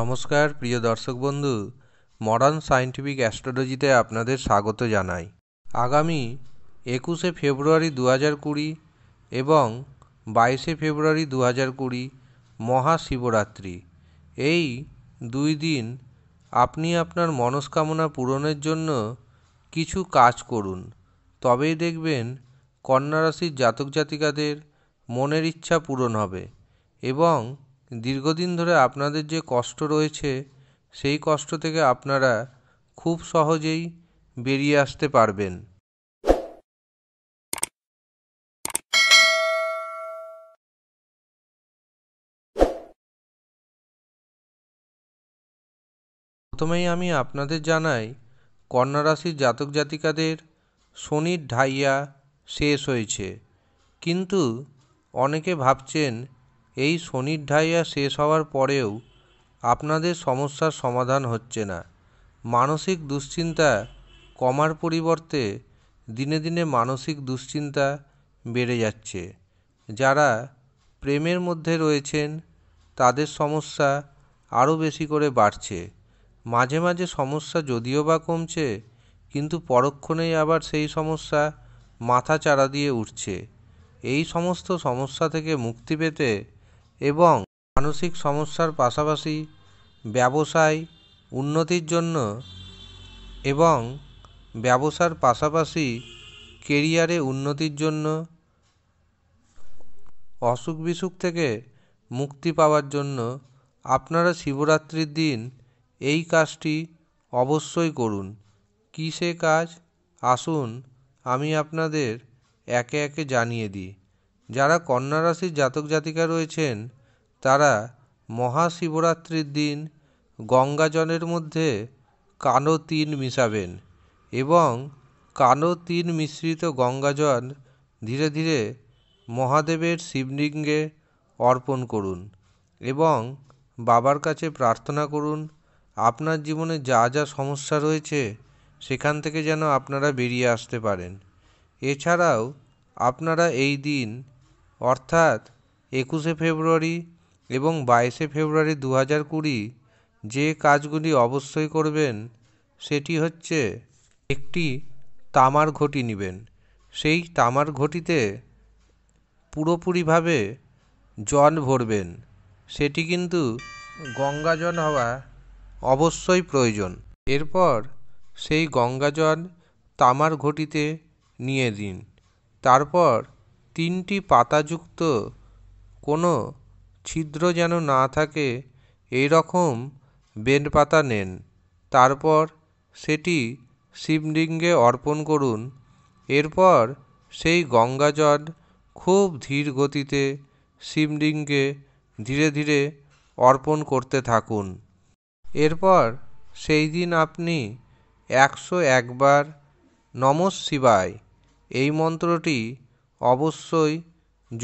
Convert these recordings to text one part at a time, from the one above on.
নমস্কার প্রিয় দর্শক বন্ধু মডার্ন সায়েন্টিফিক অ্যাস্ট্রোলজিতে আপনাদের স্বাগত জানাই আগামী একুশে ফেব্রুয়ারি দু হাজার কুড়ি এবং বাইশে ফেব্রুয়ারি দু হাজার কুড়ি মহাশিবরাত্রি এই দুই দিন আপনি আপনার মনস্কামনা পূরণের জন্য কিছু কাজ করুন তবেই দেখবেন কন্যারাশির জাতক জাতিকাদের মনের ইচ্ছা পূরণ হবে এবং দীর্ঘদিন ধরে আপনাদের যে কষ্ট রয়েছে সেই কষ্ট থেকে আপনারা খুব সহজেই বেরিয়ে আসতে পারবেন প্রথমেই আমি আপনাদের জানাই কন্যারাশির জাতক জাতিকাদের শনির ঢাইয়া শেষ হয়েছে কিন্তু অনেকে ভাবছেন এই শনির্ঢাইয়া শেষ হওয়ার পরেও আপনাদের সমস্যার সমাধান হচ্ছে না মানসিক দুশ্চিন্তা কমার পরিবর্তে দিনে দিনে মানসিক দুশ্চিন্তা বেড়ে যাচ্ছে যারা প্রেমের মধ্যে রয়েছেন তাদের সমস্যা আরও বেশি করে বাড়ছে মাঝে মাঝে সমস্যা যদিও বা কমছে কিন্তু পরক্ষণেই আবার সেই সমস্যা মাথা চাড়া দিয়ে উঠছে এই সমস্ত সমস্যা থেকে মুক্তি পেতে এবং মানসিক সমস্যার পাশাপাশি ব্যবসায় উন্নতির জন্য এবং ব্যবসার পাশাপাশি কেরিয়ারে উন্নতির জন্য অসুখ বিসুখ থেকে মুক্তি পাওয়ার জন্য আপনারা শিবরাত্রির দিন এই কাজটি অবশ্যই করুন কী সে কাজ আসুন আমি আপনাদের একে একে জানিয়ে দিই যারা কন্যা রাশির জাতক জাতিকা রয়েছেন তারা মহাশিবরাত্রির দিন গঙ্গা জলের মধ্যে কানো তিন মিশাবেন এবং কানো তিন মিশ্রিত গঙ্গা জল ধীরে ধীরে মহাদেবের শিবলিঙ্গে অর্পণ করুন এবং বাবার কাছে প্রার্থনা করুন আপনার জীবনে যা যা সমস্যা রয়েছে সেখান থেকে যেন আপনারা বেরিয়ে আসতে পারেন এছাড়াও আপনারা এই দিন অর্থাৎ একুশে ফেব্রুয়ারি এবং বাইশে ফেব্রুয়ারি দু হাজার কুড়ি যে কাজগুলি অবশ্যই করবেন সেটি হচ্ছে একটি তামার ঘটি নেবেন সেই তামার ঘটিতে পুরোপুরিভাবে জল ভরবেন সেটি কিন্তু গঙ্গা জল হওয়া অবশ্যই প্রয়োজন এরপর সেই গঙ্গা জল তামার ঘটিতে নিয়ে দিন তারপর তিনটি পাতাযুক্ত কোনো ছিদ্র যেন না থাকে এই রকম বেনপাতা পাতা তারপর সেটি শিবলিঙ্গে অর্পণ করুন এরপর সেই গঙ্গাজল খুব ধীর গতিতে শিবলিঙ্গে ধীরে ধীরে অর্পণ করতে থাকুন এরপর সেই দিন আপনি একশো একবার নম শিবায় এই মন্ত্রটি অবশ্যই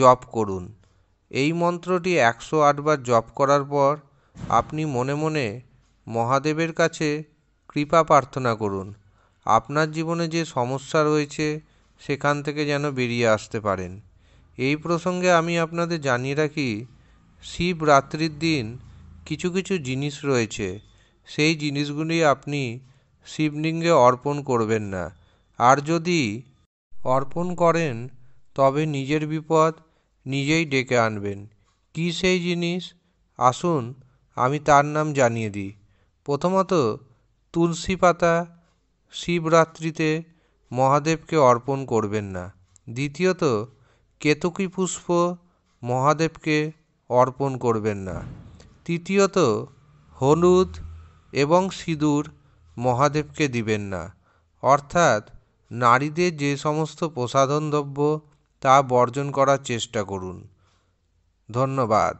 জপ করুন এই মন্ত্রটি একশো আটবার জপ করার পর আপনি মনে মনে মহাদেবের কাছে কৃপা প্রার্থনা করুন আপনার জীবনে যে সমস্যা রয়েছে সেখান থেকে যেন বেরিয়ে আসতে পারেন এই প্রসঙ্গে আমি আপনাদের জানিয়ে রাখি শিবরাত্রির দিন কিছু কিছু জিনিস রয়েছে সেই জিনিসগুলি আপনি শিবলিঙ্গে অর্পণ করবেন না আর যদি অর্পণ করেন তবে নিজের বিপদ নিজেই ডেকে আনবেন কি সেই জিনিস আসুন আমি তার নাম জানিয়ে দিই প্রথমত তুলসী পাতা শিবরাত্রিতে মহাদেবকে অর্পণ করবেন না দ্বিতীয়ত কেতকী পুষ্প মহাদেবকে অর্পণ করবেন না তৃতীয়ত হলুদ এবং সিঁদুর মহাদেবকে দিবেন না অর্থাৎ নারীদের যে সমস্ত প্রসাধন দ্রব্য তা বর্জন করার চেষ্টা করুন ধন্যবাদ